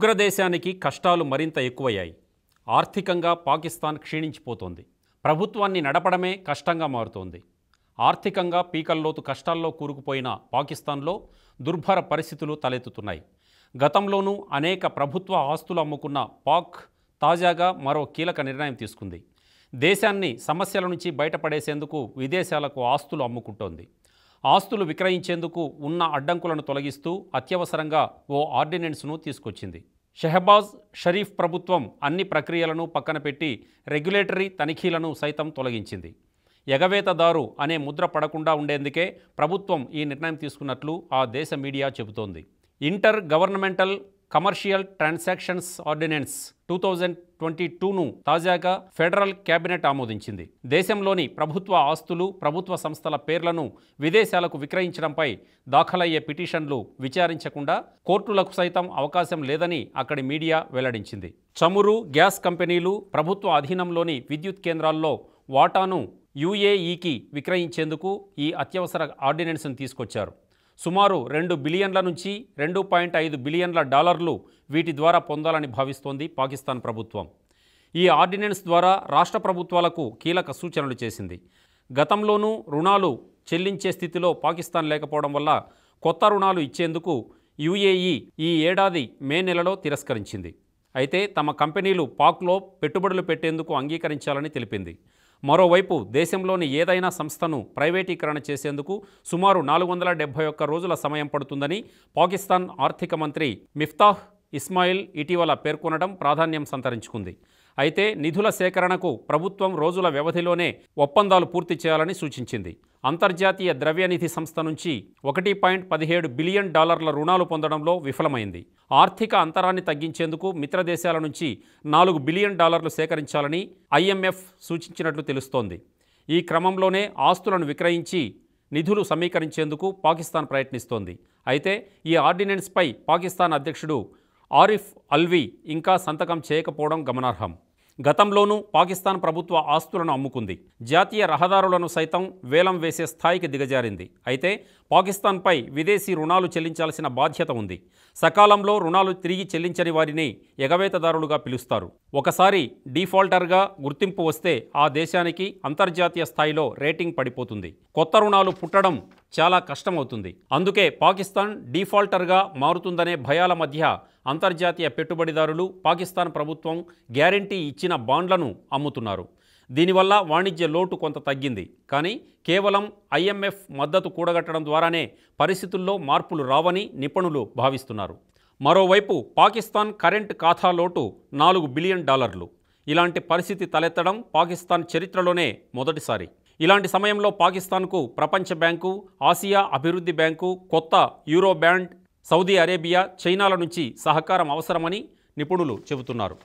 ఉగ్రదేశానికి కష్టాలు మరింత ఎక్కువయ్యాయి ఆర్థికంగా పాకిస్తాన్ క్షీణించిపోతోంది ప్రభుత్వాన్ని నడపడమే కష్టంగా మారుతోంది ఆర్థికంగా పీకల్లోతు కష్టాల్లో కూరుకుపోయిన పాకిస్తాన్లో దుర్భర పరిస్థితులు తలెత్తుతున్నాయి గతంలోనూ అనేక ప్రభుత్వ ఆస్తులు అమ్ముకున్న పాక్ తాజాగా మరో కీలక నిర్ణయం తీసుకుంది దేశాన్ని సమస్యల నుంచి బయటపడేసేందుకు విదేశాలకు ఆస్తులు అమ్ముకుంటోంది ఆస్తులు విక్రయించేందుకు ఉన్న అడ్డంకులను తొలగిస్తూ అత్యవసరంగా ఓ ఆర్డినెన్స్ను తీసుకొచ్చింది షెహబాజ్ షరీఫ్ ప్రభుత్వం అన్ని ప్రక్రియలను పక్కన పెట్టి రెగ్యులేటరీ తనిఖీలను సైతం తొలగించింది ఎగవేతదారు అనే ముద్ర పడకుండా ఉండేందుకే ప్రభుత్వం ఈ నిర్ణయం తీసుకున్నట్లు ఆ దేశ మీడియా చెబుతోంది inter governmental commercial transactions ordinance two thousand twenty టూను తాజాగా ఫెడరల్ కేబినెట్ ఆమోదించింది దేశంలోని ప్రభుత్వ ఆస్తులు ప్రభుత్వ సంస్థల పేర్లను విదేశాలకు విక్రయించడంపై దాఖలయ్యే పిటిషన్లు విచారించకుండా కోర్టులకు సైతం అవకాశం లేదని అక్కడి మీడియా వెల్లడించింది చమురు గ్యాస్ కంపెనీలు ప్రభుత్వ అధీనంలోని విద్యుత్ కేంద్రాల్లో వాటాను యుఏఈకి విక్రయించేందుకు ఈ అత్యవసర ఆర్డినెన్స్ను తీసుకొచ్చారు సుమారు రెండు బిలియన్ల నుంచి రెండు పాయింట్ ఐదు బిలియన్ల డాలర్లు వీటి ద్వారా పొందాలని భావిస్తోంది పాకిస్తాన్ ప్రభుత్వం ఈ ఆర్డినెన్స్ ద్వారా రాష్ట్ర ప్రభుత్వాలకు కీలక సూచనలు చేసింది గతంలోనూ రుణాలు చెల్లించే స్థితిలో పాకిస్తాన్ లేకపోవడం వల్ల కొత్త రుణాలు ఇచ్చేందుకు యుఏఈ ఈ ఏడాది మే నెలలో తిరస్కరించింది అయితే తమ కంపెనీలు పాక్లో పెట్టుబడులు పెట్టేందుకు అంగీకరించాలని తెలిపింది మరోవైపు దేశంలోని ఏదైనా సంస్థను ప్రైవేటీకరణ చేసేందుకు సుమారు నాలుగు వందల ఒక్క రోజుల సమయం పడుతుందని పాకిస్తాన్ ఆర్థిక మంత్రి మిఫ్తాహ్ ఇస్మాయిల్ ఇటీవల పేర్కొనడం ప్రాధాన్యం సంతరించుకుంది అయితే నిధుల సేకరణకు ప్రభుత్వం రోజుల వ్యవధిలోనే ఒప్పందాలు పూర్తి చేయాలని సూచించింది అంతర్జాతీయ ద్రవ్యనిధి సంస్థ నుంచి ఒకటి పాయింట్ పదిహేడు బిలియన్ డాలర్ల రుణాలు పొందడంలో విఫలమైంది ఆర్థిక అంతరాన్ని తగ్గించేందుకు మిత్రదేశాల నుంచి నాలుగు బిలియన్ డాలర్లు సేకరించాలని ఐఎంఎఫ్ సూచించినట్లు తెలుస్తోంది ఈ క్రమంలోనే ఆస్తులను విక్రయించి నిధులు సమీకరించేందుకు పాకిస్తాన్ ప్రయత్నిస్తోంది అయితే ఈ ఆర్డినెన్స్పై పాకిస్తాన్ అధ్యక్షుడు ఆరిఫ్ అల్వీ ఇంకా సంతకం చేయకపోవడం గమనార్హం గతంలోనూ పాకిస్తాన్ ప్రభుత్వ ఆస్తులను అమ్ముకుంది జాతీయ రహదారులను సైతం వేలం వేసే స్థాయికి దిగజారింది అయితే పాకిస్తాన్పై విదేశీ రుణాలు చెల్లించాల్సిన బాధ్యత ఉంది సకాలంలో రుణాలు తిరిగి చెల్లించని వారిని ఎగవేతదారులుగా పిలుస్తారు ఒకసారి డీఫాల్టర్గా గుర్తింపు వస్తే ఆ దేశానికి అంతర్జాతీయ స్థాయిలో రేటింగ్ పడిపోతుంది కొత్త రుణాలు పుట్టడం చాలా కష్టమవుతుంది అందుకే పాకిస్తాన్ డీఫాల్టర్గా మారుతుందనే భయాల మధ్య అంతర్జాతీయ పెట్టుబడిదారులు పాకిస్తాన్ ప్రభుత్వం గ్యారంటీ ఇచ్చిన బాండ్లను అమ్ముతున్నారు దీనివల్ల వాణిజ్య లోటు కొంత తగ్గింది కానీ కేవలం ఐఎంఎఫ్ మద్దతు కూడగట్టడం ద్వారానే పరిస్థితుల్లో మార్పులు రావని నిపుణులు భావిస్తున్నారు మరోవైపు పాకిస్తాన్ కరెంట్ ఖాతా లోటు నాలుగు బిలియన్ డాలర్లు ఇలాంటి పరిస్థితి తలెత్తడం పాకిస్తాన్ చరిత్రలోనే మొదటిసారి ఇలాంటి సమయంలో పాకిస్తాన్కు ప్రపంచ బ్యాంకు ఆసియా అభివృద్ధి బ్యాంకు కొత్త యూరో బ్యాండ్ సౌదీ అరేబియా చైనాల నుంచి సహకారం అవసరమని నిపుణులు చెబుతున్నారు